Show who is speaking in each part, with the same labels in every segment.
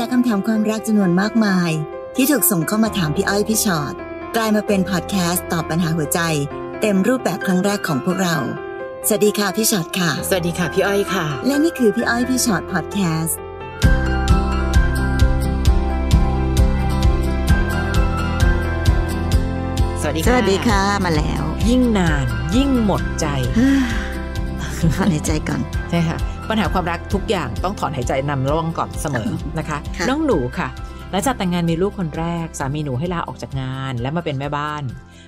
Speaker 1: จากคำถามความรักจำนวนมากมาย ที่ถูกส่งเข้ามาถามพี่อ้อยพี่ชอ็อตกลายมาเป็นพอดแคสต์ตอบปัญหาหัวใจ เต็มรูปแบบครั้งแรกของพวกเรา สวัสดีค่ะพี่ชอ็อตค่ะ สวัสดีค่ะพี่อ้อยค่ะ และนี่คือพี่อ้อยพี่ชอ็อตพอดแคสต์
Speaker 2: สวัสดีค่ะสวัสดีค่ะมาแล้ว ยิ่งนาน ยิ่งหมดใจขอนหายใจก่อนใช่ค่ะปัญหาความรักทุกอย่างต้องถอนหายใจนำร่องก่อนเสมอนะคะ น้องหนูค่ะหลังจากแต่งงานมีลูกคนแรก สามีหนูให้ลาออกจากงานและมาเป็นแม่บ้าน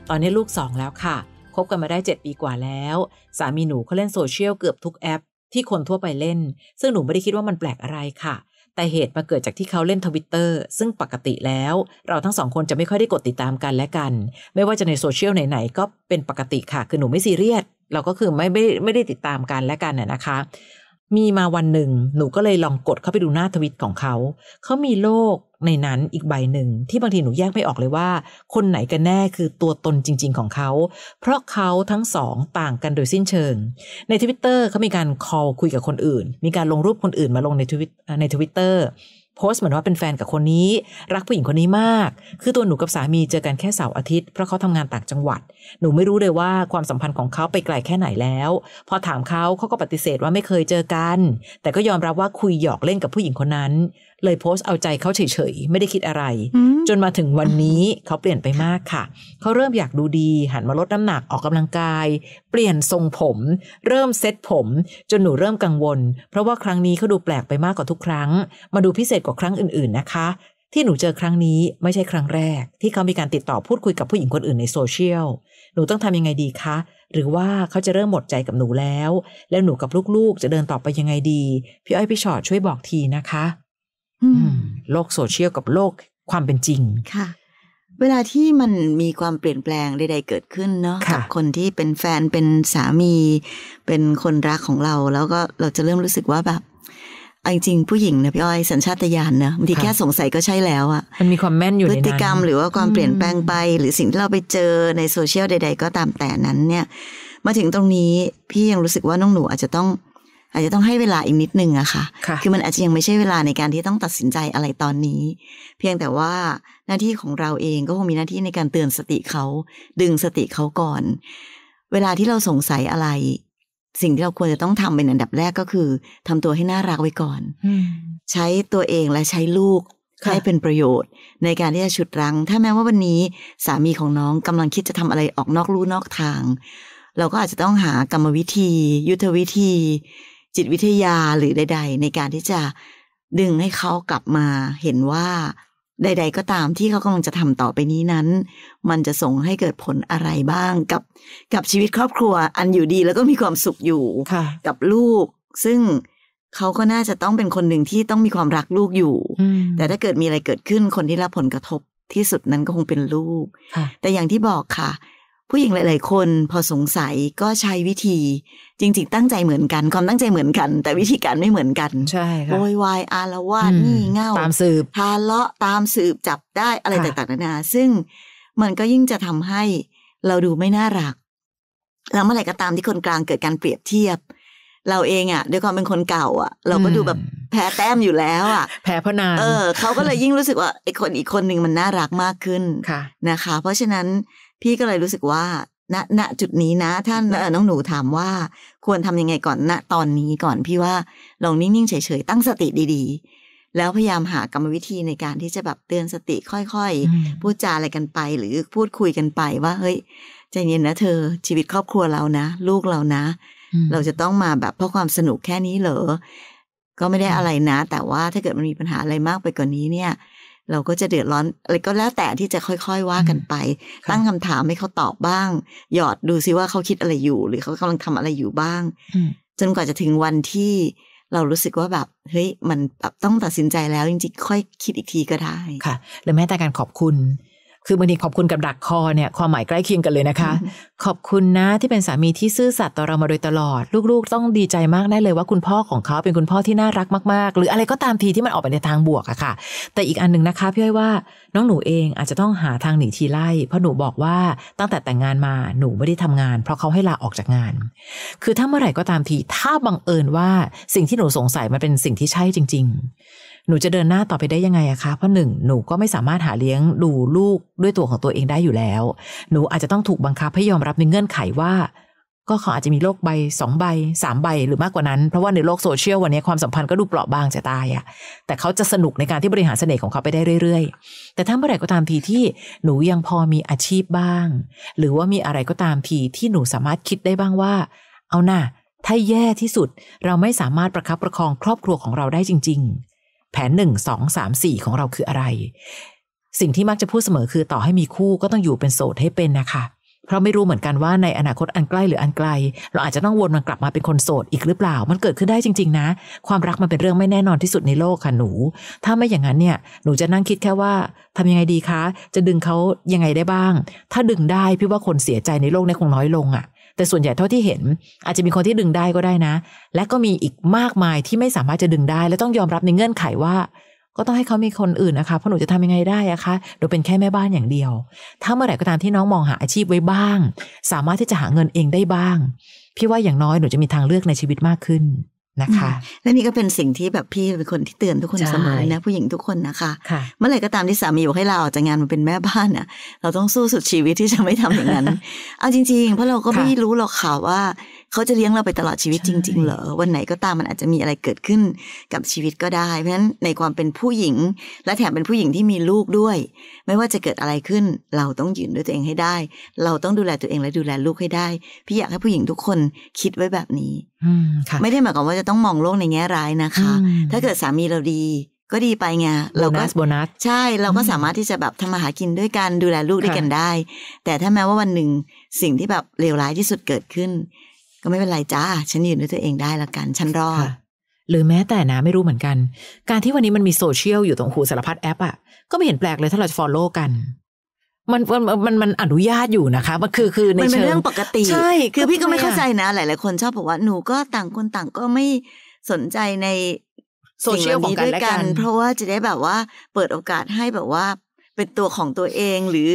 Speaker 2: ตอนนี้ลูกสองแล้วค่ะคบกันมาได้ 7 ปีกว่าแล้ว สามีหนูเขาเล่นโซเชียลเกือบทุกแอปที่คนทั่วไปเล่น ซึ่งหนูไม่ได้คิดว่ามันแปลกอะไรค่ะ แต่เหตุมาเกิดจากที่เขาเล่นทวิตเตอร์ซึ่งปกติแล้ว เราทั้งสองคนจะไม่ค่อยได้กดติดตามกันและกัน ไม่ว่าจะในโซเชียลไหนๆก็เป็นปกติค่ะคือหนูไม่ซีเรียสเราก็คือไม่ไม่ไม่ได้ติดตามกันและกันน่ยนะคะมีมาวันหนึ่ง หนูก็เลยลองกดเข้าไปดูหน้าทวิตของเขา เขามีโลกในนั้นอีกใบหนึ่ง ที่บางทีหนูแยกไม่ออกเลยว่า คนไหนกันแน่คือตัวตนจริง ๆ ของเขา เพราะเขาทั้งสองต่างกันโดยสิ้นเชิง ในทวิตเตอร์เขามีการคอลคุยกับคนอื่น มีการลงรูปคนอื่นมาลงในทวิตในทวิตเตอร์โพสต์เหมือนว่าเป็นแฟนกับคนนี้ รักผู้หญิงคนนี้มาก คือตัวหนูกับสามีเจอกันแค่เสาร์อาทิตย์เพราะเขาทำงานต่างจังหวัด หนูไม่รู้เลยว่าความสัมพันธ์ของเขาไปไกลแค่ไหนแล้ว พอถามเขาเขาก็ปฏิเสธว่าไม่เคยเจอกัน แต่ก็ยอมรับว่าคุยหยอกเล่นกับผู้หญิงคนนั้นเลยโพสต์เอาใจเขาเฉยๆ ไม่ได้คิดอะไร จนมาถึงวันนี้เขาเปลี่ยนไปมากค่ะ เขาเริ่มอยากดูดีหันมาลดน้ำหนักออกกำลังกาย เปลี่ยนทรงผมเริ่มเซ็ตผม จนหนูเริ่มกังวล เพราะว่าครั้งนี้เขาดูแปลกไปมากกว่าทุกครั้ง มาดูพิเศษกว่าครั้งอื่นๆนะคะ ที่หนูเจอครั้งนี้ไม่ใช่ครั้งแรก ที่เขามีการติดต่อพูดคุยกับผู้หญิงคนอื่นในโซเชียลหนูต้องทำยังไงดีคะหรือว่าเขาจะเริ่มหมดใจกับหนูแล้ว แล้วหนูกับลูกๆจะเดินต่อไปยังไงดีพี่อ้อยพี่ชอดช่วยบอกทีนะคะโลกโซเชียลกับโลกความเป็นจริงค่ะ
Speaker 1: เวลาที่มันมีความเปลี่ยนแปลงใด ๆ เกิดขึ้นเนาะกับคนที่เป็นแฟนเป็นสามีเป็นคนรักของเราแล้วก็เราจะเริ่มรู้สึกว่าแบบจริงผู้หญิงนะพี่อ้อยสัญชาตญาณเนะบางทีแค่สงสัยก็ใช่แล้วอะมันมีความแม่นอยู่ในพฤติกรรม หรือว่าความเปลี่ยนแปลงไป หรือสิ่งที่เราไปเจอในโซเชียลใด ๆ ก็ตามแต่นั้น เนี่ย มาถึงตรงนี้พี่ยังรู้สึกว่าน้องหนูอาจจะต้องอาจจะต้องให้เวลาอีกนิดนึงอะค่ะ คือมันอาจจะยังไม่ใช่เวลาในการที่ต้องตัดสินใจอะไรตอนนี้ เพียงแต่ว่าหน้าที่ของเราเองก็คงมีหน้าที่ในการเตือนสติเขา ดึงสติเขาก่อน เวลาที่เราสงสัยอะไร สิ่งที่เราควรจะต้องทำเป็นอันดับแรกก็คือ ทำตัวให้น่ารักไว้ก่อน ใช้ตัวเองและใช้ลูกให้เป็นประโยชน์ ในการที่จะชุดรัง ถ้าแม้ว่าวันนี้สามีของน้องกำลังคิดจะทำอะไรออกนอกลู่นอกทาง เราก็อาจจะต้องหากรรมวิธี ยุทธวิธีจิตวิทยาหรือใดๆ ในการที่จะดึงให้เขากลับมาเห็นว่า ใดๆ ก็ตามที่เขากำลังจะทำต่อไปนี้นั้น มันจะส่งให้เกิดผลอะไรบ้างกับ กับชีวิตครอบครัวอันอยู่ดีแล้วก็มีความสุขอยู่กับลูก ซึ่งเขาก็น่าจะต้องเป็นคนหนึ่งที่ต้องมีความรักลูกอยู่ แต่ถ้าเกิดมีอะไรเกิดขึ้นคนที่รับผลกระทบ ที่สุดนั้นก็คงเป็นลูกแต่อย่างที่บอกค่ะผู้หญิง หลาย ๆ คนพอสงสัยก็ใช้วิธีจริง ๆ ตั้งใจเหมือนกัน ความตั้งใจเหมือนกัน แต่วิธีการไม่เหมือนกัน ใช่ค่ะโวยวายอารวาสนี่เง่าตามสืบทาเลาะตามสืบจับได้อะไรต่าง ๆ นานา ซึ่ง มันก็ยิ่งจะทำให้ เราดูไม่น่ารักแล้วเมื่อไหร่ก็ตามที่คนกลางเกิดการเปรียบเทียบ เราเองอะ่ะด้วยความเป็นคนเก่าอะ่ะเราก็ดูแบบแพ้แต้มอยู่แล้วอะ่ะ แพ้พนานเออเขาก็เลยยิ่งรู้สึกว่าไอ้คนอีกคนหนึ่งมันน่ารักมากขึ้นค่ะนะคะ เพราะฉะนั้นพี่ก็เลยรู้สึกว่าณณจุดนี้นะ ท่านน้องหนูถามว่า ควรทำยังไงก่อนณตอนนี้ก่อน พี่ว่าลองนิ่งๆเฉยๆตั้งสติดีๆ แล้วพยายามหากรรมวิธีในการที่จะแบบเตือนสติค่อย ๆ พูดจาอะไรกันไป หรือพูดคุยกันไปว่า เฮ้ยใจเย็นนะ เธอ ชีวิตครอบครัวเรานะ ลูกเรานะ เราจะต้องมาแบบเพราะความสนุกแค่นี้เหรอก็ไม่ได้อะไรนะ แต่ว่าถ้าเกิดมันมีปัญหาอะไรมากไปกว่านนี้เนี่ยเราก็จะเดือดร้อนอะไรก็แล้วแต่ที่จะค่อย ๆ ว่ากันไป ตั้งคำถามให้เขาตอบบ้าง หยอดดูซิว่าเขาคิดอะไรอยู่ หรือเขากำลังทำอะไรอยู่บ้าง จนกว่าจะถึงวันที่เรารู้สึกว่าแบบเฮ้ย มันแบบต้องตัดสิน
Speaker 2: ใจแล้วจริงๆค่อยคิดอีกทีก็ได้ค่ะ หรือแม้แต่การขอบคุณคือบางทีขอบคุณกับดักคอเนี่ยความหมายใกล้เคียงกันเลยนะคะ ขอบคุณนะที่เป็นสามีที่ซื่อสัตย์ต่อเรามาโดยตลอดลูกๆต้องดีใจมากได้เลยว่าคุณพ่อของเขาเป็นคุณพ่อที่น่ารักมากๆ หรืออะไรก็ตามทีที่มันออกไปในทางบวกอะค่ะ แต่อีกอันหนึ่งนะคะพี่อ้อยว่าน้องหนูเองอาจจะต้องหาทางหนีทีไล่เพราะหนูบอกว่าตั้งแต่แต่งงานมาหนูไม่ได้ทำงาน เพราะเขาให้ลาออกจากงาน คือถ้าเมื่อไหร่ก็ตามทีถ้าบังเอิญว่าสิ่งที่หนูสงสัยมันเป็นสิ่งที่ใช่จริง ๆหนูจะเดินหน้าต่อไปได้ยังไงอะคะ เพราะหนึ่งหนูก็ไม่สามารถหาเลี้ยงดูลูกด้วยตัวของตัวเองได้อยู่แล้ว หนูอาจจะต้องถูกบังคับให้ยอมรับในเงื่อนไขว่า ก็เขาอาจจะมีโรคใบสองใบสามใบ หรือมากกว่านั้น เพราะว่าในโลกโซเชียลวันนี้ ความสัมพันธ์ก็ดูเปราะบางจะตายอะแต่เขาจะสนุกในการที่บริหารเสน่ห์ของเขาไปได้เรื่อยๆ แต่ถ้าเมื่อไหร่ก็ตามทีที่ หนูยังพอมีอาชีพบ้าง หรือว่ามีอะไรก็ตามทีที่หนูสามารถคิดได้บ้างว่า เอาหนะ่าถ้าแย่ที่สุดเราไม่สามารถประคับประคองครอบครัวของเราได้จริงแผนหนึ่งสองสามสี่ของเราคืออะไร สิ่งที่มักจะพูดเสมอคือ ต่อให้มีคู่ก็ต้องอยู่เป็นโสดให้เป็นนะคะ เพราะไม่รู้เหมือนกันว่าในอนาคตอันใกล้หรืออันไกล เราอาจจะต้องวนมันกลับมาเป็นคนโสดอีกหรือเปล่า มันเกิดขึ้นได้จริงๆนะ ความรักมันเป็นเรื่องไม่แน่นอนที่สุดในโลกค่ะหนู ถ้าไม่อย่างนั้นเนี่ยหนูจะนั่งคิดแค่ว่าทำยังไงดีคะ จะดึงเขายังไงได้บ้าง ถ้าดึงได้พี่ว่าคนเสียใจในโลกนี้คงน้อยลงอะ่ะ แต่ส่วนใหญ่เท่าที่เห็นอาจจะมีคนที่ดึงได้ก็ได้นะ และก็มีอีกมากมายที่ไม่สามารถจะดึงได้ และต้องยอมรับในเงื่อนไขว่า ก็ต้องให้เขามีคนอื่นนะคะเพราะหนูจะทำยังไงได้อะคะหนูเป็นแค่แม่บ้านอย่างเดียวถ้าเมื่อไหร่ก็ตามที่น้องมองหาอาชีพไว้บ้าง สามารถที่จะหาเงินเองได้บ้าง พี่ว่าอย่างน้อยหนูจะมีทางเลือกในชีวิตมากขึ้นนะคะ
Speaker 1: และนี่ก็เป็นสิ่งที่แบบพี่ เป็นคนที่เตือนทุกคนเสมอนะ ผู้หญิงทุกคนนะคะ เมื่อไหร่ก็ตามที่สามีอยู่ให้เราออกจากงานมาเป็นแม่บ้านอ่ะเราต้องสู้สุดชีวิตที่จะไม่ทำอย่างนั้นเอาจริง ๆ เพราะเราก็ไม่รู้หรอกค่ะว่าเขาจะเลี้ยงเราไปตลอดชีวิตจริงๆ เหรอ วันไหนก็ตามมันอาจจะมีอะไรเกิดขึ้นกับชีวิตก็ได้ เพราะฉะนั้นในความเป็นผู้หญิง และแถมเป็นผู้หญิงที่มีลูกด้วย ไม่ว่าจะเกิดอะไรขึ้น เราต้องยืนด้วยตัวเองให้ได้ เราต้องดูแลตัวเองและดูแลลูกให้ได้ พี่อยากให้ผู้หญิงทุกคนคิดไว้แบบนี้ ไม่ได้หมายความว่าจะต้องมองโลกในแง่ร้ายนะคะ ถ้าเกิดสามีเราดี ก็ดีไปไง เราก็โบนัสใช่ เราก็สามารถที่จะแบบทำมาหากินด้วยกันดูแลลูกด้วยกันได้ แต่ถ้าแม้ว่าวันหนึ่งสิ่งที่แบบเลวร้ายที่สุดเกิดขึ้นก็ไม่เป็นไรจ้า
Speaker 2: ฉันอยู่ด้วยตัวเองได้ละกัน ฉันรอดหรือแม้แต่นะไม่รู้เหมือนกัน การที่วันนี้มันมีโซเชียลอยู่ตรงหูสารพัดแอปอะก็ไม่เห็นแปลกเลยถ้าเราจะฟอลโล่กันมันมัน มัน มันอนุญาตอยู่นะคะ มันคือคือในเชิง มันเป็นเรื่องปกติ ใช่ คือพี่ก็ไม่เข้าใจ
Speaker 1: นะ หลายๆคนชอบบอกว่าหนูก็ต่างคนต่างก็ไม่สนใจใน
Speaker 2: โซเชียลของกันและกัน เพ
Speaker 1: ราะว่าจะได้แบบว่าเปิดโอกาสให้แบบว่าเป็นตัวของตัวเองหรือ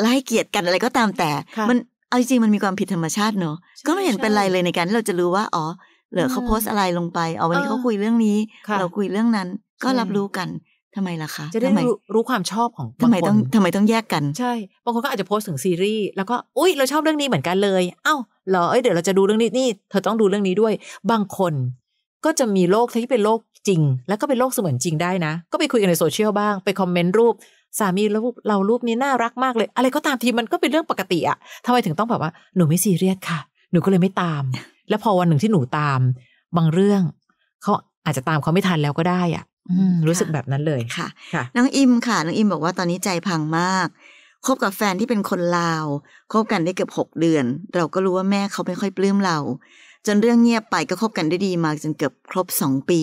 Speaker 1: ไล่เกียรติกันอะไรก็ตามแต่ มัน เอาจริงมันมีความผิดธรรมชาติเนาะก็ไม่เห็นเป็นไรเลยในการที่เราจะรู้ว่า อ๋อเหลือเขาโพสอะไรลงไป เอาวันนี้เขาคุยเรื่องนี้เราคุยเรื่องนั้น ก็รับรู้กันทำไมล่ะคะจะได้รู้ความชอบ
Speaker 2: ของทำไมต้องทำไมต้องแยกกันใช่บางคนก็อาจจะโพสถึงซีรีส์แล้วก็ อุ้ยเราชอบเรื่องนี้เหมือนกันเลย เอ้าเหรอเอ้ยเดี๋ยวเราจะดูเรื่องนี้นี่เธอต้องดูเรื่องนี้ด้วย บางคน ก็จะมีโลกที่เป็นโลกจริง แล้วก็เป็นโลกเสมือนจริงได้นะ ก็ไปคุยกันในโซเชียลบ้างไปคอมเมนต์รูปสามีรูปเรารูปนี้น่ารักมากเลย อะไรก็ตามทีมันก็เป็นเรื่องปกติอะทำไมถึงต้องแบบว่าหนูไม่ซีเรียสค่ะหนูก็เลยไม่ตาม แล้วพอวันหนึ่งที่หนูตาม บางเรื่อง เขาอาจจะตามเขาไม่ทันแล้วก็ได้อะ่ะรู้สึกแบบนั้นเลย ค่ะคะ
Speaker 1: น้องอิมค่ะ น้องอิมบอกว่าตอนนี้ใจพังมาก คบกับแฟนที่เป็นคนลาว คบกันได้เกือบหกเดือน เราก็รู้ว่าแม่เขาไม่ค่อยปลื้มเรา จนเรื่องเงียบไปก็คบกันได้ดีมาจนเกือบครบสองปี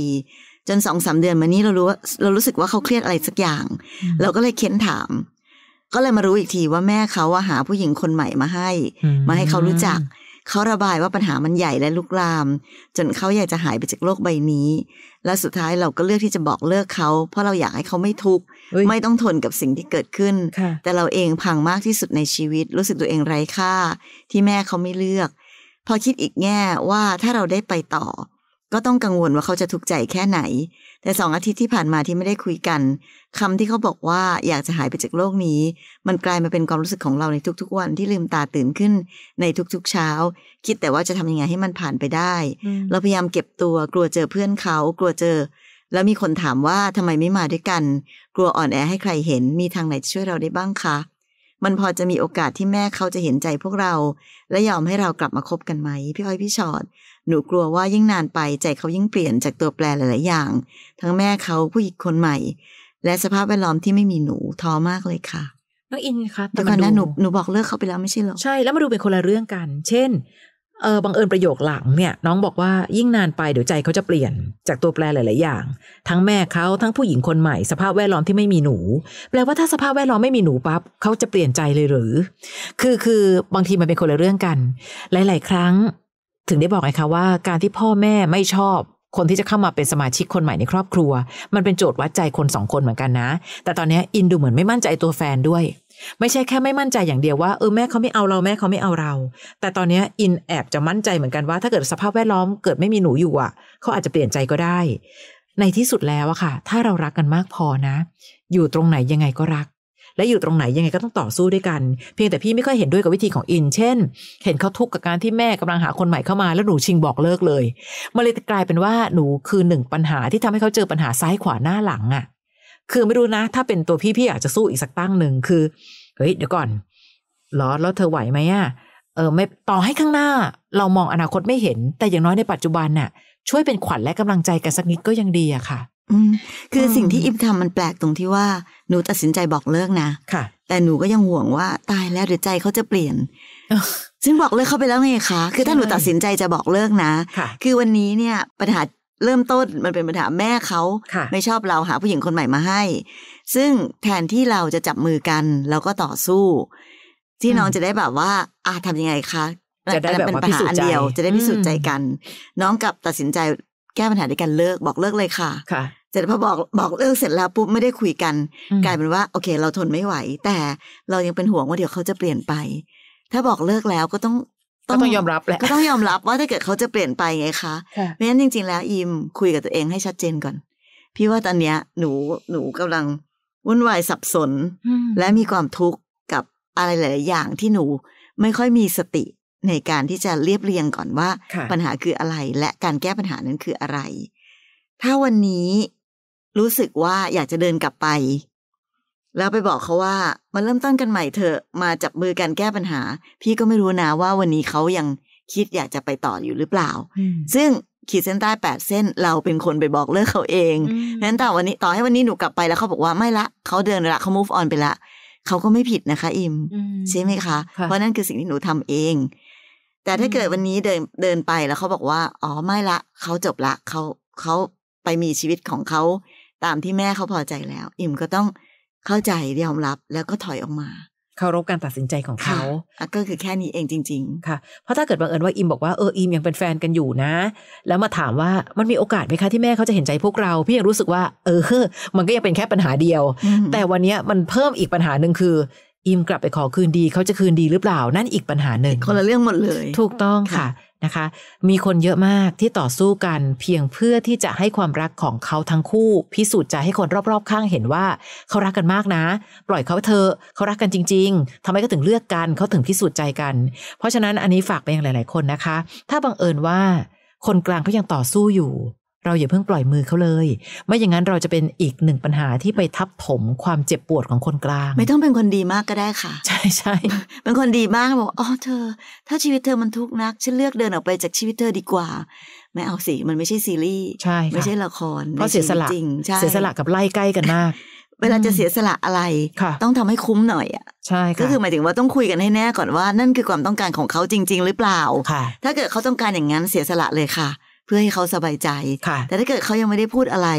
Speaker 1: จนสองสามเดือนมานี้เรารู้ว่าเรารู้สึกว่าเขาเครียดอะไรสักอย่าง เราก็เลยเค้นถาม ก็เลยมารู้อีกทีว่าแม่เขาาหาผู้หญิงคนใหม่มาให้ มาให้เขารู้จักเขาระบายว่าปัญหามันใหญ่และลุกลาม จนเขาอยากจะหายไปจากโลกใบนี้ และสุดท้ายเราก็เลือกที่จะบอกเลิกเขา เพราะเราอยากให้เขาไม่ทุกข์ไม่ต้องทนกับสิ่งที่เกิดขึ้น แต่เราเองพังมากที่สุดในชีวิต รู้สึกตัวเองไร้ค่า ที่แม่เขาไม่เลือก พอคิดอีกแง่ว่าถ้าเราได้ไปต่อก็ต้องกังวลว่าเขาจะทุกข์ใจแค่ไหน แต่สองอาทิตย์ที่ผ่านมาที่ไม่ได้คุยกัน คำที่เขาบอกว่าอยากจะหายไปจากโลกนี้ มันกลายมาเป็นความรู้สึกของเราในทุก ๆ วันที่ลืมตาตื่นขึ้น ในทุกๆเช้า คิดแต่ว่าจะทำยังไงให้มันผ่านไปได้ เราพยายามเก็บตัวกลัวเจอเพื่อนเขา กลัวเจอ แล้วมีคนถามว่าทำไมไม่มาด้วยกัน กลัวอ่อนแอให้ใครเห็น มีทางไหนช่วยเราได้บ้างคะ มันพอจะมีโอกาสที่แม่เขาจะเห็นใจพวกเรา และยอมให้เรากลับมาคบกันไหมพี่อ้อยพี่ชอ็อตหนูกลัวว่ายิ่งนานไปใจเขายิ่งเปลี่ยนจากตัวแปรหลาย ๆ อย่าง ทั้งแม่เขาผู้หญิงคนใหม่ และสภาพแวดล้อมที่ไม่มีหนูท้อมากเลยค่ะ
Speaker 2: น้องอินคะแต่ก่อนนะหนูหนูบอกเลิกเขาไปแล้วไม่ใช่หรอใช่แล้วมาดูเป็นคนละเรื่องกัน เช่นเออบังเอิญประโยคหลังเนี่ย น้องบอกว่ายิ่งนานไปเดี๋ยวใจเขาจะเปลี่ยนจากตัวแปรหลาย ๆ อย่างทั้งแม่เขาทั้งผู้หญิงคนใหม่ สภาพแวดล้อมที่ไม่มีหนู แปลว่าถ้าสภาพแวดล้อมไม่มีหนูปั๊บเขาจะเปลี่ยนใจเลยหรือ คือคือบางทีมันเป็นคนละเรื่องกัน หลาย ๆ ครั้งถึงได้บอกไงคะว่าการที่พ่อแม่ไม่ชอบ คนที่จะเข้ามาเป็นสมาชิกคนใหม่ในครอบครัว มันเป็นโจทย์วัดใจคนสองคนเหมือนกันนะ แต่ตอนนี้อินดูเหมือนไม่มั่นใจตัวแฟนด้วย ไม่ใช่แค่ไม่มั่นใจอย่างเดียวว่า เออแม่เขาไม่เอาเราแม่เขาไม่เอาเรา แต่ตอนนี้อินแอบจะมั่นใจเหมือนกันว่าถ้าเกิดสภาพแวดล้อมเกิดไม่มีหนูอยู่อ่ะ เขาอาจจะเปลี่ยนใจก็ได้ ในที่สุดแล้วอะค่ะ ถ้าเรารักกันมากพอนะ อยู่ตรงไหนยังไงก็รักและอยู่ตรงไหนยังไงก็ต้องต่อสู้ด้วยกัน เพียงแต่พี่ไม่ค่อยเห็นด้วยกับวิธีของอิน เช่น เห็นเขาทุกข์กับการที่แม่กำลังหาคนใหม่เข้ามา แล้วหนูชิงบอกเลิกเลยมันเลยกลายเป็นว่าหนูคือหนึ่งปัญหาที่ทำให้เขาเจอปัญหาซ้ายขวาหน้าหลังอะ่ะ คือไม่รู้นะ ถ้าเป็นตัวพี่พี่อยากจะสู้อีกสักตั้งหนึ่งคือ เฮ้ยเดี๋ยวก่อนหรอแล้วเธอไหวไหมอ่ะ เออไม่ต่อให้ข้างหน้าเรามองอนาคตไม่เห็น แต่อย่างน้อยในปัจจุบันน่ะช่วยเป็นขวัญและกำลังใจกันสักนิดก็ยังดีอะค่ะคือส
Speaker 1: ิ่งที่อิมทำมันแปลกตรงที่ว่าหนูตัดสินใจบอกเลิกนะค่ะ แต่หนูก็ยังห่วงว่าตายแล้วเดี๋ยวใจเขาจะเปลี่ยนซึ่งบอกเลิกเขาไปแล้วไงคะคือถ้าหนูตัดสินใจจะบอกเลิกนะคือวันนี้เนี่ย ปัญหาเริ่มต้นมันเป็นปัญหาแม่เขาไม่ชอบเราหาผู้หญิงคนใหม่มาให้ ซึ่งแทนที่เราจะจับมือกัน เราก็ต่อสู้ที่น้องจะได้แบบว่าอาทํำยังไงคะจะได้แบบเป็นปัญหาอันเดียว จะได้พิสูจน์ใจกัน น้องกับตัดสินใจแก้ปัญหาด้วยกันเลิกบอกเลิกเลยค่ะค่ะเสร็จพอบอกบอกเลิกเสร็จแล้วปุ๊บไม่ได้คุยกัน กลายเป็นว่าโอเคเราทนไม่ไหว แต่เรายังเป็นห่วงว่าเดี๋ยวเขาจะเปลี่ยนไป ถ้าบอกเลิกแล้วก็ต้องต้องยอมรับแหละก็ต้องยอมรับว่าถ้า เกิดเขาจะเปลี่ยนไปไงคะเพราะฉะนั้นจริงๆแล้ว อิมคุยกับตัวเองให้ชัดเจนก่อน พี่ว่าตอนเนี้ย หนูหนูกำลังวุ่นวายสับสน และมีความทุกข์กับอะไรหลายอย่างที่หนู ไม่ค่อยมีสติในการที่จะเรียบเรียงก่อนว่า ปัญหาคืออะไร และการแก้ปัญหานั้นคืออะไร ถ้าวันนี้รู้สึกว่าอยากจะเดินกลับไป แล้วไปบอกเขาว่า มาเริ่มต้นกันใหม่เถอะมาจับมือกันแก้ปัญหา พี่ก็ไม่รู้นะว่าวันนี้เขายังคิดอยากจะไปต่ออยู่หรือเปล่า ซึ่งขีดเส้นใต้แปดเส้นเราเป็นคนไปบอกเลิกเขาเอง นั้นแต่วันนี้ต่อให้วันนี้หนูกลับไปแล้วเขาบอกว่าไม่ละ เขาเดินละเขา move on ไปละ เขาก็ไม่ผิดนะคะ อิมใช่ไหมคะ เพราะนั่นคือสิ่งที่หนูทำเอง แต่ถ้าเกิดวันนี้เดินเดินไปแล้วเขาบอกว่า อ๋อไม่ละ เขาจบละ เขาเขาไปมีชีวิตของเขาตามที่แม่เขาพอใจแล้ว อิ่มก็ต้องเข้าใจยอมรับแล้วก็ถอยออกมาเคารพการตัดสิ
Speaker 2: นใจของเขา ก็คือแค่นี้เองจริงๆค่ะเพราะถ้าเกิดบังเอิญว่าอิมบอกว่าเอออิมยังเป็นแฟนกันอยู่นะ แล้วมาถามว่ามันมีโอกาสไหมคะที่แม่เขาจะเห็นใจพวกเรา พี่ยังรู้สึกว่า เออมันก็ยังเป็นแค่ปัญหาเดียว แต่วันนี้มันเพิ่มอีกปัญหาหนึ่งคือ อิมกลับไปขอคืนดี เขาจะคืนดีหรือเปล่านั่นอีกปัญหาหนึ่งคนละเรื่องหมดเลยถูกต้องค่ะคะนะคะมีคนเยอะมากที่ต่อสู้กัน เพียงเพื่อที่จะให้ความรักของเขาทั้งคู่พิสูจน์ใจให้คนรอบๆข้างเห็นว่า เขารักกันมากนะ ปล่อยเขาเถอะเขารักกันจริง ๆทำไมก็ถึงเลือกกันเขาถึงพิสูจน์ใจกัน เพราะฉะนั้นอันนี้ฝากไปยังหลายๆ คนนะคะ ถ้าบังเอิญว่า คนกลางเขายังต่อสู้อยู่เราอย่าเพิ่งปล่อยมือเขาเลย ไม่อย่างนั้นเราจะเป็นอีกหนึ่งปัญหาที่ไปทับถมความเจ็บปวดของคนกลางไม่
Speaker 1: ต้องเป็นคนดีมากก็ได้ค่ะ ใช่ใช่เป็นคนดีมากบอกอ๋อเธอ ถ้าชีวิตเธอมันทุกข์นักฉันเลือกเดินออกไปจากชีวิตเธอดีกว่าไม่เอาสิมันไม่ใช่ซีรีส์ใช่ไม่ใช่ละครเพราะเสียสละจริง เสียสละกับไล่ใกล้กันมาก เวลาจะเสียสละอะไรต้องทำให้คุ้มหน่อยอ่ะใช่ ก็คือหมายถึงว่าต้องคุยกันให้แน่ก่อนว่านั่นคือความต้องการของเขาจริง ๆ หรือเปล่าถ้าเกิดเขาต้องการอย่างนั้นเสียสละเลยค่ะพื่อให้เขาสบายใจ แต่ถ้าเกิดเขายังไม่ได้พูดอะไร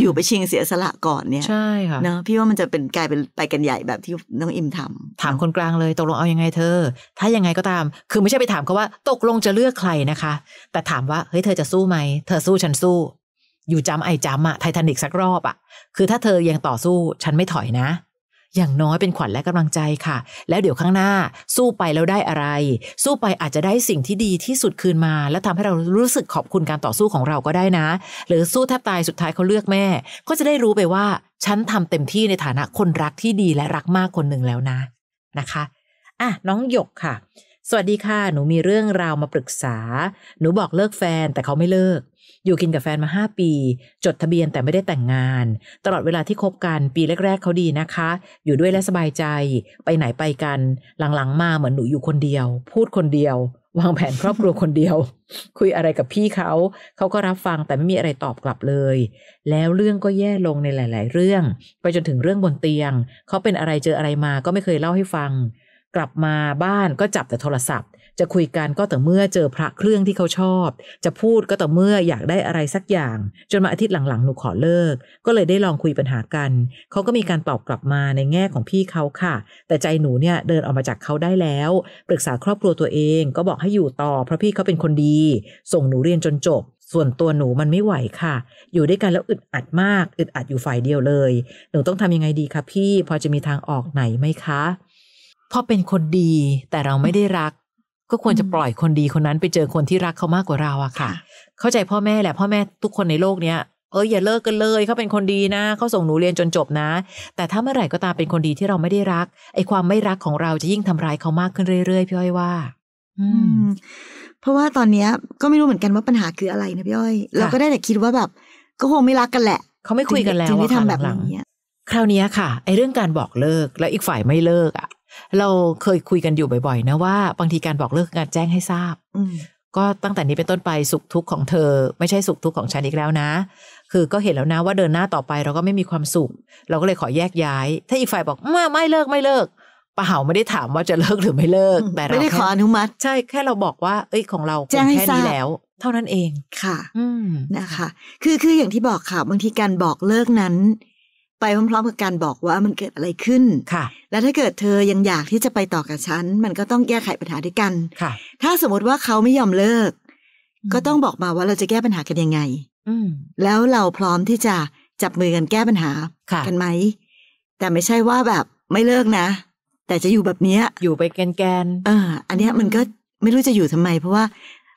Speaker 1: อยู่ไปชิงเสียสละก่อนเนี่ยใช่ค่ะเนาะพี่ว่ามันจะเป็นกลายเป็นไปกันใหญ่แบบที่น้องอิมท
Speaker 2: ำถามคนกลางเลยตกลงเอายังไงเธอ ถ้ายังไงก็ตาม คือไม่ใช่ไปถามเขาว่าตกลงจะเลือกใครนะคะ แต่ถามว่าเฮ้ยเธอจะสู้ไหมเธอสู้ฉันสู้ อยู่จำไอจำอะไททานิกสักรอบอะคือถ้าเธอยังต่อสู้ฉันไม่ถอยนะอย่างน้อยเป็นขวัญและกำลังใจค่ะ แล้วเดี๋ยวข้างหน้า สู้ไปแล้วได้อะไร สู้ไปอาจจะได้สิ่งที่ดีที่สุดคืนมา และทำให้เรารู้สึกขอบคุณการต่อสู้ของเราก็ได้นะ หรือสู้แทบตายสุดท้ายเขาเลือกแม่ ก็จะได้รู้ไปว่า ฉันทำเต็มที่ในฐานะคนรักที่ดีและรักมากคนหนึ่งแล้วนะนะคะอ่ะน้องหยกค่ะ สวัสดีค่ะหนูมีเรื่องราวมาปรึกษาหนูบอกเลิกแฟนแต่เขาไม่เลิกอยู่กินกับแฟนมา 5 ปี จดทะเบียนแต่ไม่ได้แต่งงาน ตลอดเวลาที่คบกันปีแรกๆเขาดีนะคะ อยู่ด้วยและสบายใจ ไปไหนไปกัน หลังๆ มาเหมือนหนูอยู่คนเดียว พูดคนเดียว วางแผนครอบครัวคนเดียว คุยอะไรกับพี่เขาเขาก็รับฟังแต่ไม่มีอะไรตอบกลับเลย แล้วเรื่องก็แย่ลงในหลาย ๆ เรื่อง ไปจนถึงเรื่องบนเตียง เขาเป็นอะไรเจออะไรมาก็ไม่เคยเล่าให้ฟัง กลับมาบ้านก็จับแต่โทรศัพท์จะคุยกันก็ต่อเมื่อเจอพระเครื่องที่เขาชอบ จะพูดก็ต่อเมื่ออยากได้อะไรสักอย่าง จนมาอาทิตย์หลังๆ หนูขอเลิก ก็เลยได้ลองคุยปัญหากัน เขาก็มีการตอบกลับมาในแง่ของพี่เขาค่ะ แต่ใจหนูเนี่ยเดินออกมาจากเขาได้แล้ว ปรึกษาครอบครัวตัวเองก็บอกให้อยู่ต่อเพราะพี่เขาเป็นคนดี ส่งหนูเรียนจนจบส่วนตัวหนูมันไม่ไหวค่ะ อยู่ด้วยกันแล้วอึดอัดมาก อึดอัดอยู่ฝ่ายเดียวเลยหนูต้องทำยังไงดีคะพี่พอจะมีทางออกไหนไหมคะพอเป็นคนดีแต่เราไม่ได้รักก็ควรจะปล่อยคนดีคนนั้นไปเจอคนที่รักเขามากกว่าเราอะค่ะ เข้าใจพ่อแม่ แหละพ่อแม่ทุกคนในโลกเนี้ย เอออย่าเลิกกันเลยเขาเป็นคนดีนะเขาส่งหนูเรียนจนจบนะ แต่ถ้าเมื่อไหร่ก็ตามเป็นคนดีที่เราไม่ได้รัก ไอความไม่รักของเราจะยิ่งทำร้ายเขามากขึ้นเรื่อยๆพี่อ้อยว่า อืมเพราะว่าตอนเนี้ยก็ไม่รู้เหมือนกัน
Speaker 1: ว่าปัญหาคืออะไรนะพี่อ้อย เราก็ได้แต่คิดว่าแบบ ก็คงไม่รักกันแหละเขาไม่คุยกันแล้วจึงไม่ทำแบบน
Speaker 2: ี้คราวนี้ค่ะไอเรื่องการบอกเลิกแล้วอีกฝ่ายไม่เลิกอ่ะเราเคยคุยกันอยู่บ่อยๆ นะว่าบางทีการบอกเลิกการแจ้งให้ทราบก็ตั้งแต่นี้เป็นต้นไปสุขทุกข์ของเธอ ไม่ใช่สุขทุกข์ของฉันอีกแล้วนะ คือก็เห็นแล้วนะว่าเดินหน้าต่อไปเราก็ไม่มีความสุข เราก็เลยขอแยกย้าย ถ้าอีกฝ่ายบอกไม่ไม่เลิกไม่เลิกปะเหาไม่ได้ถามว่าจะเลิกหรือไม่เลิก แต่เราไม่ได้ขออนุมัติใช่แค่เราบอกว่าเอ้ยของเราแค่นี้แล้ว เท่า
Speaker 1: นั้นเองค่ะอืนะคะ คือคืออย่างที่บอกค่ะบางทีการบอกเลิกนั้นไปพร้อมๆกับการบอกว่ามันเกิดอะไรขึ้น ค่ะ และถ้าเกิดเธอยังอยากที่จะไปต่อกับฉัน มันก็ต้องแก้ไขปัญหาด้วยกัน ค่ะ ถ้าสมมติว่าเขาไม่ยอมเลิก ก็ต้องบอกมาว่าเราจะแก้ปัญหากันยังไง อืแล้วเราพร้อมที่จะจับมือกันแก้ปัญหากันไหม แต่ไม่ใช่ว่าแบบไม่เลิกนะ แต่จะอยู่แบบเนี้ย อยู่ไปแกนแกน เออ อันเนี้ยมันก็ไม่รู้จะอยู่ทำไม เพราะว่า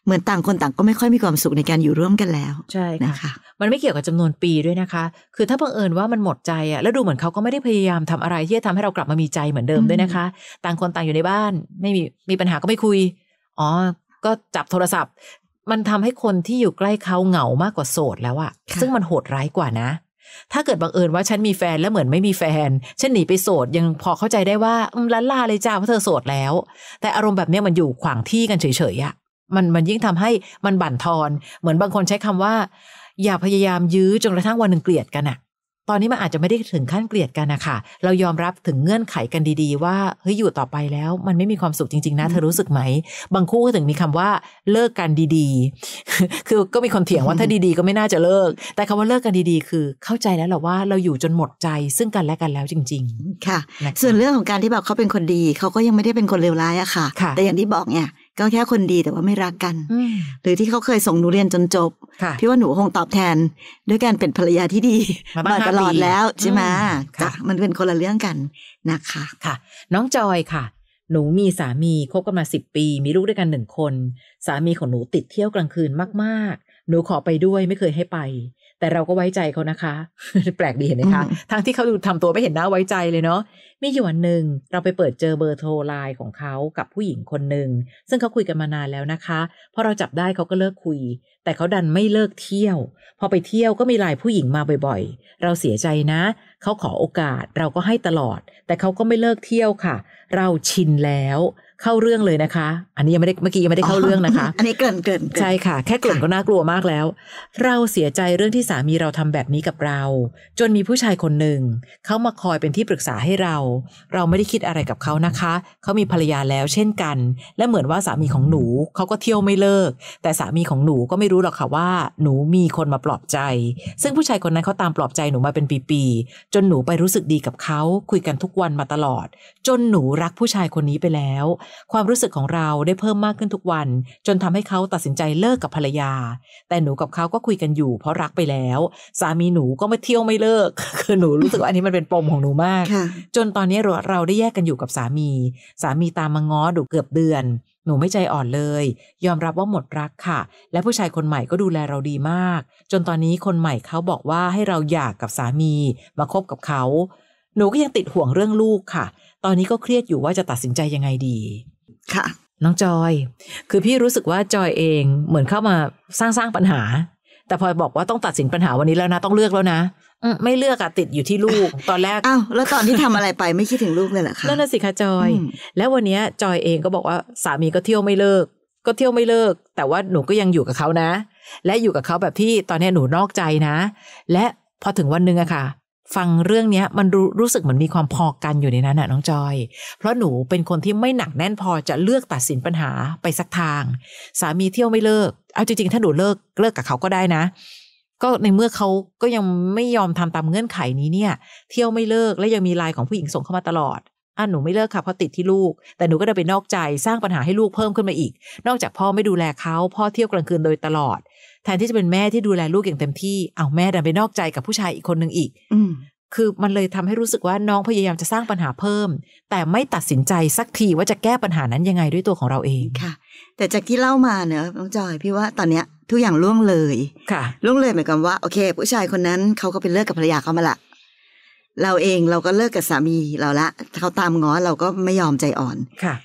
Speaker 1: เหมือนต่างคนต่างก็ไม่ค่อยมีความสุขในการอยู่ร่วมกันแล้ว
Speaker 2: ใช่นะคะมันไม่เกี่ยวกับจำนวนปีด้วยนะคะ คือถ้าบังเอิญว่ามันหมดใจอะแล้วดูเหมือนเขาก็ไม่ได้พยายามทำอะไรที่จะทำให้เรากลับมามีใจเหมือนเดิมด้วยนะคะ ต่างคนต่างอยู่ในบ้านไม่มีมีปัญหาก็ไม่คุย อ๋อ ก็จับโทรศัพท์มันทำให้คนที่อยู่ใกล้เขาเหงามากกว่าโสดแล้วอะซึ่งมันโหดร้ายกว่านะ ถ้าเกิดบังเอิญว่าฉันมีแฟนแล้วเหมือนไม่มีแฟนฉันหนีไปโสดยังพอเข้าใจได้ว่าล้านลาเลยจ้าเพราะเธอโสดแล้ว แต่อารมณ์แบบนี้มันอยู่ขวางที่กันเฉยๆอะมันมันยิ่งทำให้มันบั่นทอนเหมือนบางคนใช้คำว่า อย่าพยายามยื้อจนกระทั่งวันหนึ่งเกลียดกันอะตอนนี้มันอาจจะไม่ได้ถึงขั้นเกลียดกันนะคะเรายอมรับถึงเงื่อนไขกันดี ๆ ว่าเฮ้ยอยู่ต่อไปแล้วมันไม่มีความสุขจริงๆ นะเธอรู้สึกไหมบางคู่ก็ถึงมีคำว่าเลิกกันดี ๆ คือก็มีคนเถียงว่าถ้าดีๆ ก็ไม่น่าจะเลิก แต่คำว่าเลิกกันดีๆ คือเข้าใจแล้วหรอว่าเราอยู่จนหมดใจ ซึ่งกันและกันแล้วจริง ๆค่ะ ส่วนเรื่องของการที่แบบเขาเป็นคนดีเขาก็ยังไม่ได้
Speaker 1: เป็นคนเลวร้ายอะค่ะ แต่อย่างที่บอกเนี่ยก็แค่คนดีแต่ว่าไม่รักกัน หรือที่เขาเคยส่งหนูเรียนจนจบพี่ว่าหนูคงตอบแทนด้วยการเป็นภรรยาที่ดี มาตลอดแล้วใช่ไหม
Speaker 2: จ้ะมันเป็นคนละเรื่องกันนะคะค่ะ น้องจอยค่ะ หนูมีสามีคบกันมาสิบปี มีลูกด้วยกันหนึ่งคน สามีของหนูติดเที่ยวกลางคืนมาก ๆ หนูขอไปด้วยไม่เคยให้ไปแต่เราก็ไว้ใจเขานะคะ แปลกดีเห็นไหมคะ ทั้งที่เขาดูทำตัวไม่เห็นหน้าไว้ใจเลยเนาะมีอยู่วันหนึ่งเราไปเปิดเจอเบอร์โทรไลน์ของเขากับผู้หญิงคนหนึ่งซึ่งเขาคุยกันมานานแล้วนะคะพอเราจับได้เขาก็เลิกคุย แต่เขาดันไม่เลิกเที่ยว พอไปเที่ยวก็มีไลน์ผู้หญิงมาบ่อยๆ เราเสียใจนะ เขาขอโอกาสเราก็ให้ตลอด แต่เขาก็ไม่เลิกเที่ยวค่ะ เราชินแล้วเข้าเรื่องเลยนะคะ อันนี้ยังไม่ได้ เมื่อกี้ยังไม่ได้เข้าเรื่องนะคะ อันนี้เกินเกินใช่ค่ะ แค่กลินก็น่ากลัวมากแล้ว เราเสียใจเรื่องที่สามีเราทำแบบนี้กับเรา จนมีผู้ชายคนหนึ่งเขามาคอยเป็นที่ปรึกษาให้เรา เราไม่ได้คิดอะไรกับเขานะคะ เขามีภรรยาแล้ว เช่นกัน และเหมือนว่าสามีของหนูเขาก็เที่ยวไม่เลิก แต่สามีของหนูก็ไม่รู้หรอกค่ะว่าหนูมีคนมาปลอบใจ ซึ่งผู้ชายคนนั้นเขาตามปลอบใจหนูมาเป็นปีๆ จนหนูไปรู้สึกดีกับเขาคุยกันทุกวันมาตลอด จนหนูรักผู้ชายคนนี้ไปแล้วความรู้สึกของเราได้เพิ่มมากขึ้นทุกวัน จนทำให้เขาตัดสินใจเลิกกับภรรยา แต่หนูกับเขาก็คุยกันอยู่เพราะรักไปแล้ว สามีหนูก็มาเที่ยวไม่เลิกคือหนูรู้สึกว่าอันนี้มันเป็นปมของหนูมากจนตอนนี้เราได้แยกกันอยู่กับสามี สามีตามมาง้อดูเกือบเดือน หนูไม่ใจอ่อนเลย ยอมรับว่าหมดรักค่ะ และผู้ชายคนใหม่ก็ดูแลเราดีมาก จนตอนนี้คนใหม่เขาบอกว่าให้เราอยากกับสามี มาคบกับเขาหนูก็ยังติดห่วงเรื่องลูกค่ะ ตอนนี้ก็เครียดอยู่ว่าจะตัดสินใจยังไงดี ค่ะ น้องจอย คือพี่รู้สึกว่าจอยเองเหมือนเข้ามาสร้างสร้างปัญหา แต่พอบอกว่าต้องตัดสินปัญหาวันนี้แล้วนะ ต้องเลือกแล้วนะไม่เลือกอะติดอยู่ที่ลูก ตอนแรก อ้าว แล้วตอนที่ทำอะไรไปไม่คิดถึงลูกเลยเหรอคะนั่นน่ะสิคะจอย แล้ววันนี้จอยเองก็บอกว่าสามีก็เที่ยวไม่เลิก ก็เที่ยวไม่เลิก แต่ว่าหนูก็ยังอยู่กับเขานะ และอยู่กับเขาแบบที่ตอนนี้หนูนอกใจนะ และพอถึงวันหนึ่งอะค่ะฟังเรื่องเนี้ยมันรู้รู้สึกเหมือนมีความพอกันอยู่ในนั้นน่ะน้องจอย เพราะหนูเป็นคนที่ไม่หนักแน่นพอจะเลือกตัดสินปัญหาไปสักทาง สามีเที่ยวไม่เลิก เอาจริงๆถ้าหนูเลิกเลิกกับเขาก็ได้นะ ก็ในเมื่อเขาก็ยังไม่ยอมทำตามเงื่อนไขนี้เนี่ยเที่ยวไม่เลิกและยังมีไลน์ของผู้หญิงส่งเข้ามาตลอดอ่ะหนูไม่เลิกค่ะเพราะติดที่ลูก แต่หนูก็ได้ไปนอกใจสร้างปัญหาให้ลูกเพิ่มขึ้นมาอีก นอกจากพ่อไม่ดูแลเขา พ่อเที่ยวกลางคืนโดยตลอดทนที่จะเป็นแม่ที่ดูแลลูกอย่างเต็มที่ เอาแม่ดันไปนอกใจกับผู้ชายอีกคนหนึ่งอีกอคือมันเลยทำให้รู้สึกว่าน้องพยายามจะสร้างปัญหาเพิ่ม แต่ไม่ตัดสินใจสักทีว่าจะแก้ปัญหานั้นยังไงด้วยตัวของเราเอง ค่ะ แต่จา
Speaker 1: กที่เล่ามาเนอะน้องจอย พี่ว่าตอนเนี้ยทุกอย่างล่วงเลย ค่ะ ล่วงเลยหมายความว่าโอเค ผู้ชายคนนั้นเขาก็ไปเลิกกับภรรยาเขามาละ เราเองเราก็เลิกกับสามีเราละ เขาตามง้อเราก็ไม่ยอมใจอ่อน ค่ะ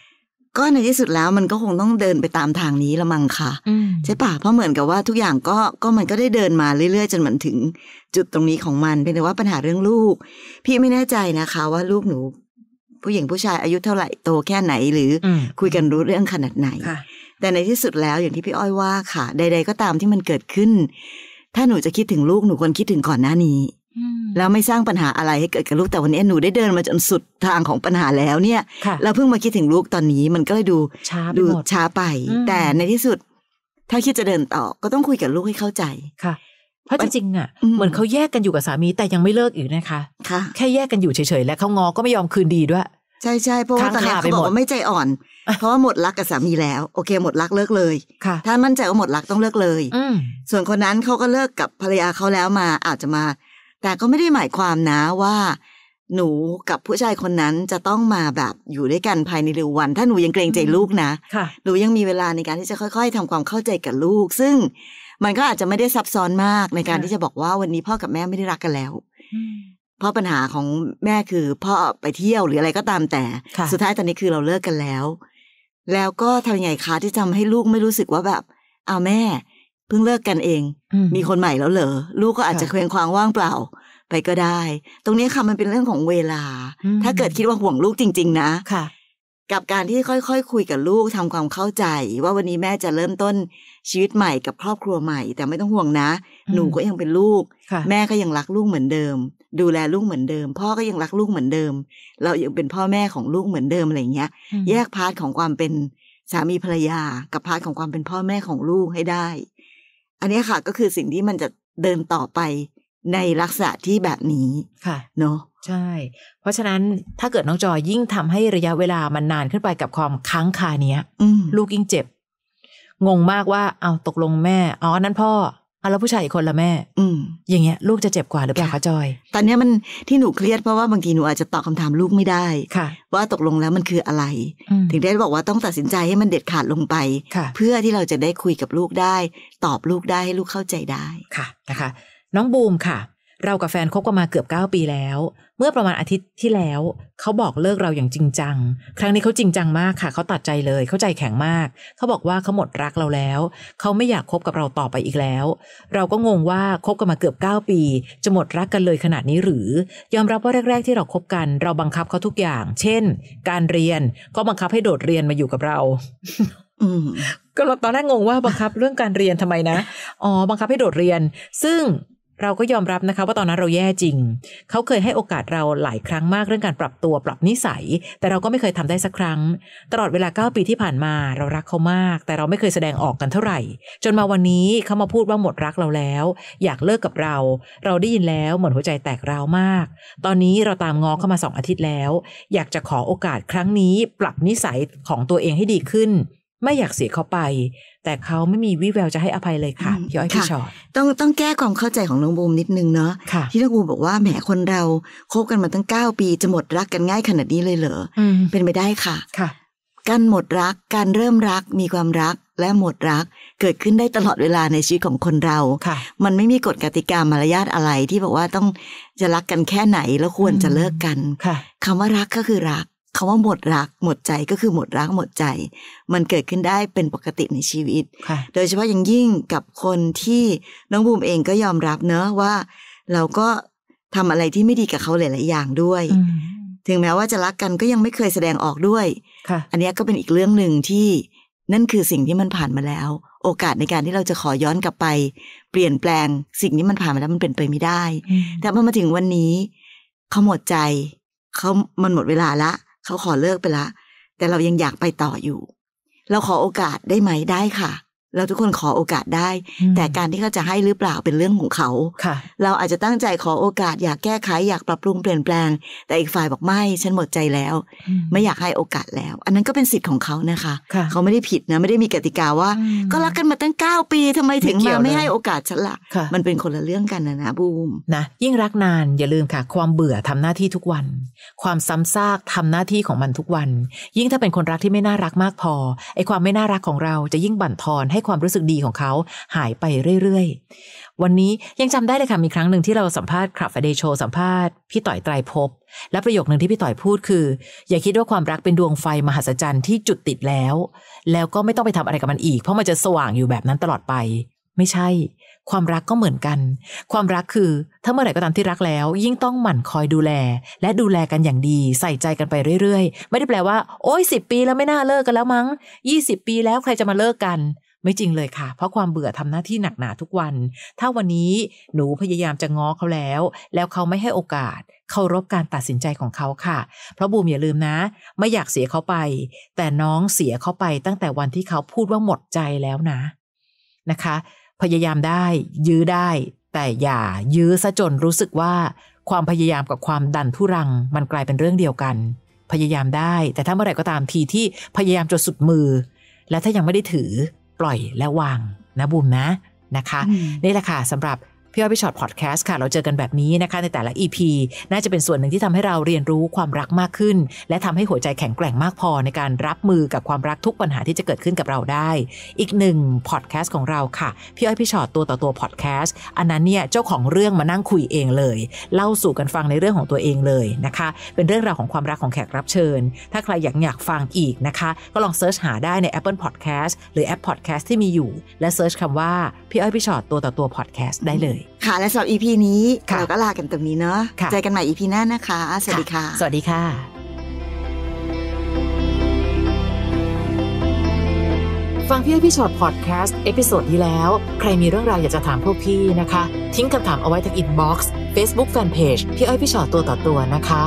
Speaker 1: ก็ในที่สุดแล้วมันก็คงต้องเดินไปตามทางนี้ละมั้งค่ะ ใช่ปะเพราะเหมือนกับว่าทุกอย่างก็ก็มันก็ได้เดินมาเรื่อยๆจนมันถึงจุดตรงนี้ของมัน เป็นแต่ว่าปัญหาเรื่องลูก พี่ไม่แน่ใจนะคะว่าลูกหนู ผู้หญิงผู้ชายอายุเท่าไหร่โตแค่ไหนหรือคุยกันรู้เรื่องขนาดไหนแต่ในที่สุดแล้วอย่างที่พี่อ้อยว่าค่ะ ใดๆก็ตามที่มันเกิดขึ้น ถ้าหนูจะคิดถึงลูกหนูควรคิดถึงก่อนหน้านี้แล้วไม่สร้างปัญหาอะไรให้เกิดกับลูกแต่วันนี้หนูได้เดินมาจนสุดทางของปัญหาแล้วเนี่ย เราเพิ่งมาคิดถึงลูกตอนนี้มันก็เลยดูช้าดูช้าไป แต่ในที่สุด ถ้าคิดจะเดินต่อก็ต
Speaker 2: ้องคุยกับลูกให้เข้าใจค่ะ เพราะจริงๆอ่ะ เหมือนเขาแยกกันอยู่กับสามีแต่ยังไม่เลิกอีกนะคะ ค่ะแค่แยกกันอยู่เฉยๆและเขางอก็ไม่ยอมคืนดีด้วย
Speaker 1: ใช่ใช่เพราะว่าตอนนี้เขาบอกว่าไม่ใจอ่อน เพราะว่าหมดรักกับสามีแล้วโอเคหมดรักเลิกเลยถ้ามั่นใจว่าหมดรักต้องเลิกเลยส่วนคนนั้นเขาก็เลิกกับภรรยาเขาแล้วมาอาจจะมาแต่ก็ไม่ได้หมายความนะว่า หนูกับผู้ชายคนนั้นจะต้องมาแบบอยู่ด้วยกันภายในเร็ววัน ถ้าหนูยังเกรงใจลูกนะะหนูยังมีเวลาในการที่จะค่อยๆ ทำความเข้าใจกับลูกซึ่งมันก็อาจจะไม่ได้ซับซ้อนมากในการที่จะบอกว่าวันนี้พ่อกับแม่ไม่ได้รักกันแล้ว เพราะปัญหาของแม่คือพ่อไปเที่ยวหรืออะไรก็ตามแต่ สุดท้ายตอนนี้คือเราเลิกกันแล้ว แล้วก็ทำยังไงคะที่ทำให้ลูกไม่รู้สึกว่าแบบเอาแม่เพิ่งเลิกกันเอง มีคนใหม่แล้วเหรอ ลูกก็อาจจะเคว้งคว้างว่างเปล่า ไปก็ได้ ตรงนี้ค่ะมันเป็นเรื่องของเวลา ถ้าเกิดคิดว่าห่วงลูกจริง ๆ นะค่ะกับการที่ค่อยๆคคุยกับลูกทำความเข้าใจ ว่าวันนี้แม่จะเริ่มต้นชีวิตใหม่กับครอบครัวใหม่ แต่ไม่ต้องห่วงนะ หนูก็ยังเป็นลูก แม่ก็ยังรักลูกเหมือนเดิม ดูแลลูกเหมือนเดิม พ่อก็ยังรักลูกเหมือนเดิม เรายังเป็นพ่อแม่ของลูกเหมือนเดิมอะไรเงี้ย แยกพาร์ทของความเป็นสามีภรรยากับพาร์ทของความเป็นพ่อแม่ของลูกให้ได้อันนี้ค่ะก็คือสิ่งที่มันจะเดินต่อไปในลักษณะที่แบบนี้ค่ะเนาะ
Speaker 2: ใช่ เพราะฉะนั้นถ้าเกิดน้องจอยยิ่งทำให้ระยะเวลามันนานขึ้นไปกับความค้างคาเนี้ยลูกยิ่งเจ็บ งงมากว่าเอาตกลงแม่อ๋อนั่นพ่อแล้วผู้ชายอีกคนละแม่ อืม อย่างเงี้ยลูกจะเจ็บกว่าหรือเปล่าคะจอย ตอนเนี้ยมัน
Speaker 1: ที่หนูเครียดเพราะว่าบางทีหนูอาจจะตอบคาถามลูกไม่ได้ค่ะ ว่าตกลงแล้วมันคืออะไร ถึงได้บอกว่าต้องตัดสินใจให้มันเด็ดขาดลงไป เพื่อที่เราจะได้คุยกับลูกได้ ตอบลู
Speaker 2: กได้ให้ลูกเข้าใจได้ค่ะนะคะ น้องบูมค่ะ เรากับแฟน คบกันมาเกือบ9ปีแล้วเมื่อประมาณอาทิตย์ที่แล้ว เขาบอกเลิกเราอย่างจริงจัง ครั้งนี้เขาจริงจังมากค่ะ เขาตัดใจเลยเขาใจแข็งมาก เขาบอกว่าเขาหมดรักเราแล้ว เขาไม่อยากคบกับเราต่อไปอีกแล้ว เราก็งงว่าคบกันมาเกือบ 9 ปี จะหมดรักกันเลยขนาดนี้หรือ ยอมรับว่าแรก ๆ ที่เราครบกัน เราบังคับเขาทุกอย่าง เช่น การเรียนก็บังคับให้โดดเรียนมาอยู่กับเราก็เราตอนแรกงงว่าบังคับเรื่องการเรียนทำไมนะอ๋อบังคับให้โดดเรียน ซึ่งเราก็ยอมรับนะคะว่าตอนนั้นเราแย่จริง เขาเคยให้โอกาสเราหลายครั้งมากเรื่องการปรับตัวปรับนิสัย แต่เราก็ไม่เคยทำได้สักครั้ง ตลอดเวลา 9 ปีที่ผ่านมาเรารักเขามาก แต่เราไม่เคยแสดงออกกันเท่าไหร่ จนมาวันนี้เขามาพูดว่าหมดรักเราแล้ว อยากเลิกกับเรา เราได้ยินแล้วเหมือนหัวใจแตกร้าวมาก ตอนนี้เราตามง้อเข้ามาสองอาทิตย์แล้ว อยากจะขอโอกาสครั้งนี้ ปรับนิสัยของตัวเองให้ดีขึ้นไม่อยากเสียเขาไป แต่เขาไม่มีวิแววจะให้อภัยเลยค่ะอ้อยพี่ชอ
Speaker 1: ตต้องต้องแก้ความเข้าใจของน้องบูมนิดนึงเนาะะที่น้องบูมบอกว่าแหมคนเรา คบกันมาตั้งเก้าปี จะหมดรักกันง่ายขนาดนี้เลยเหรอเป็นไปได้ค่ะค่ะ การหมดรัก การเริ่มรัก มีความรัก และหมดรักเกิดขึ้นได้ตลอดเวลาในชีวิตของคนเราค่ะ มันไม่มีกฎกติกามารยาทอะไร ที่บอกว่าต้องจะรักกันแค่ไหนแล้วควรจะเลิกกันคำว่ารักก็คือรักคาว่าหมดรักหมดใจก็คือหมดรักหมดใจมันเกิดขึ้นได้เป็นปกติในชีวิต โดยเฉพาะอย่างยิ่งกับคนที่น้องบูมเองก็ยอมรับเนอะว่าเราก็ทำอะไรที่ไม่ดีกับเขาหลาย ๆ อย่างด้วย ถึงแม้ว่าจะรักกันก็ยังไม่เคยแสดงออกด้วยอันนี้ก็เป็นอีกเรื่องหนึ่งที่นั่นคือสิ่งที่มันผ่านมาแล้ว โอกาสในการที่เราจะขอย้อนกลับไป เปลี่ยนแปลง สิ่งที่มันผ่านมาแล้วมันเป็นไปไม่ได้ แต่พอมาถึงวันนี้เขาหมดใจเขามันหมดเวลาละเขาขอเลิกไปละ แต่เรายังอยากไปต่ออยู่ เราขอโอกาสได้ไหมได้ค่ะเราทุกคนขอโอกาสได้ แต่การที่เขาจะให้หรือเปล่าเป็นเรื่องของเขาเราอาจจะตั้งใจขอโอกาสอยากแก้ไขอยากปรับปรุงเปลี่ยนแปลง แต่อีกฝ่ายบอกไม่ฉันหมดใจแล้ว ไม่อยากให้โอกาสแล้ว อันนั้นก็เป็นสิทธิ์ของเขานะคะคะเขาไม่ได้ผิดนะไม่ได้มีกติกาว่า ก็รักกันมาตั้ง 9 ปี ทำไมถึงมาไม่ให้โอ
Speaker 2: กาสฉันละะมันเป็นคนละเรื่องกันนะนะบูมนะยิ่งรักนานอย่าลืมค่ะ ความเบื่อทำหน้าที่ทุกวัน ความซ้ำซากทำหน้าที่ของมันทุกวัน ยิ่งถ้าเป็นคนรักที่ไม่น่ารักมากพอไอ้ความไม่น่ารักของเราจะยิ่งบั่นทอนใหความรู้สึกดีของเขาหายไปเรื่อย ๆ วันนี้ยังจำได้เลยค่ะ มีครั้งหนึ่งที่เราสัมภาษณ์ครับฟเดโชสัมภาษณ์พี่ต่อยไตรภพและประโยคหนึ่งที่พี่ต่อยพูดคือ อย่าคิดว่าความรักเป็นดวงไฟมหัศจรรย์ ที่จุดติดแล้ว แล้วก็ไม่ต้องไปทำอะไรกับมันอีกเพราะมันจะสว่างอยู่แบบนั้นตลอดไป ไม่ใช่ ความรักก็เหมือนกัน ความรักคือถ้าเมื่อไหร่ก็ตามที่รักแล้ว ยิ่งต้องหมั่นคอยดูแลและดูแลกันอย่างดีใส่ใจกันไปเรื่อยๆ ไม่ได้แปลว่าโอ้ยสิปีแล้วไม่น่าเลิกกันแล้วมั้ง 20 ปีแล้วใครจะมาเลิกกันไม่จริงเลยค่ะ เพราะความเบื่อ ทำหน้าที่หนักหนาทุกวัน ถ้าวันนี้หนูพยายามจะง้อเขาแล้ว แล้วเขาไม่ให้โอกาส เคารพการตัดสินใจของเขาค่ะ เพราะบูมอย่าลืมนะ ไม่อยากเสียเขาไป แต่น้องเสียเขาไปตั้งแต่วันที่เขาพูดว่าหมดใจแล้วนะ นะคะ พยายามได้ยื้อได้ แต่อย่ายื้อซะจนรู้สึกว่าความพยายามกับความดันทุรังมันกลายเป็นเรื่องเดียวกัน พยายามได้ แต่ถ้าเมื่อไหร่ก็ตามทีที่พยายามจนสุดมือ และถ้ายังไม่ได้ถือปล่อยและวาง นะบุมนะ นะคะนี่แหละค่ะสำหรับพี่อ้อยพี่ช็อตพอดแคสต์ค่ะ เราเจอกันแบบนี้นะคะในแต่ละ EP น่าจะเป็นส่วนหนึ่งที่ทำให้เราเรียนรู้ความรักมากขึ้นและทำให้หัวใจแข็งแกร่งมากพอในการรับมือกับความรักทุกปัญหาที่จะเกิดขึ้นกับเราได้ อีกหนึ่งพอดแคสต์ของเราค่ะพี่อ้อยพี่ช็อตตัวต่อตัวพอดแคสต์อันนั้นเนี่ยเจ้าของเรื่องมานั่งคุยเองเลย เล่าสู่กันฟังในเรื่องของตัวเองเลยนะคะ เป็นเรื่องราวของความรักของแขกรับเชิญ ถ้าใครอยากอยากฟังอีกนะคะ ก็ลองเซิร์ชหาได้ใน Apple Podcast หรือแอป Podcast ที่มีอยู่ และเซิร์ชคาว่าพี่อ้อยพี่ชอตตัวต่อตัวอดแคสต์ได้เลย
Speaker 1: ค่ะและสำหรับ EP นี้ เราก็ลากันตรงนี้เนาะะเจอกันใหม่ EP หน้านะคะ สวัสดีค่ะ
Speaker 2: สวัสดีค่ะ ฟังพี่เอ้พี่ชอตพอดแคสต์เอพิโซดที่แล้ว ใครมีเรื่องราวอยากจะถามพวกพี่นะคะ ทิ้งคำถามเอาไว้ที่อินบ็อกซ์เฟซบุ๊กแฟนเพจพี่อ้อพี่ชอตตัวต่อตัวนะคะ